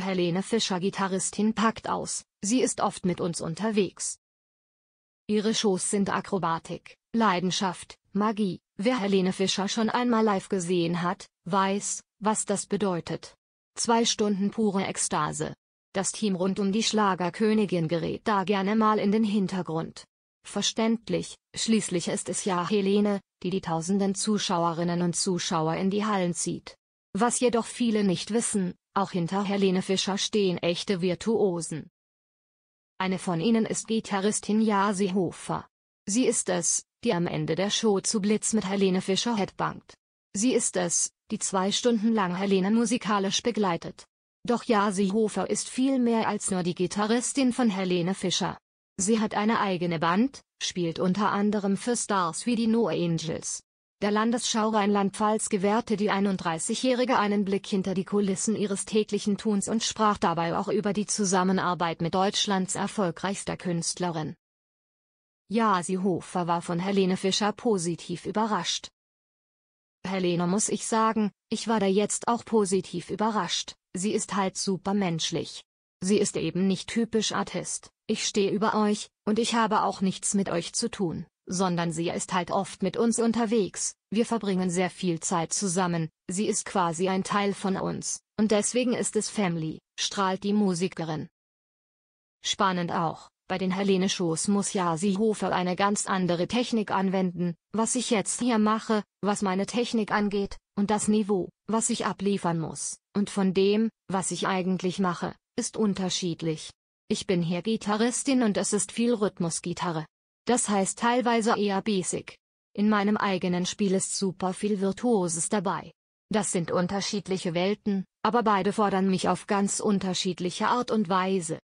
Helene Fischer Gitarristin packt aus, sie ist oft mit uns unterwegs. Ihre Shows sind Akrobatik, Leidenschaft, Magie. Wer Helene Fischer schon einmal live gesehen hat, weiß, was das bedeutet. Zwei Stunden pure Ekstase. Das Team rund um die Schlagerkönigin gerät da gerne mal in den Hintergrund. Verständlich, schließlich ist es ja Helene, die die tausenden Zuschauerinnen und Zuschauer in die Hallen zieht. Was jedoch viele nicht wissen, auch hinter Helene Fischer stehen echte Virtuosen. Eine von ihnen ist Gitarristin Jasi Hofer. Sie ist es, die am Ende der Show zu Blitz mit Helene Fischer headbangt. Sie ist es, die zwei Stunden lang Helene musikalisch begleitet. Doch Jasi Hofer ist viel mehr als nur die Gitarristin von Helene Fischer. Sie hat eine eigene Band, spielt unter anderem für Stars wie die No Angels. Der Landesschau Rheinland-Pfalz gewährte die 31-Jährige einen Blick hinter die Kulissen ihres täglichen Tuns und sprach dabei auch über die Zusammenarbeit mit Deutschlands erfolgreichster Künstlerin. Jasi Hofer war von Helene Fischer positiv überrascht. Helene muss ich sagen, ich war da jetzt auch positiv überrascht, sie ist halt supermenschlich. Sie ist eben nicht typisch Artist, ich stehe über euch, und ich habe auch nichts mit euch zu tun, sondern sie ist halt oft mit uns unterwegs, wir verbringen sehr viel Zeit zusammen, sie ist quasi ein Teil von uns, und deswegen ist es Family, strahlt die Musikerin. Spannend auch, bei den Helene-Shows muss Jasi Hofer eine ganz andere Technik anwenden, was ich jetzt hier mache, was meine Technik angeht, und das Niveau, was ich abliefern muss, und von dem, was ich eigentlich mache, ist unterschiedlich. Ich bin hier Gitarristin und es ist viel Rhythmusgitarre, das heißt teilweise eher basic. In meinem eigenen Spiel ist super viel Virtuoses dabei. Das sind unterschiedliche Welten, aber beide fordern mich auf ganz unterschiedliche Art und Weise.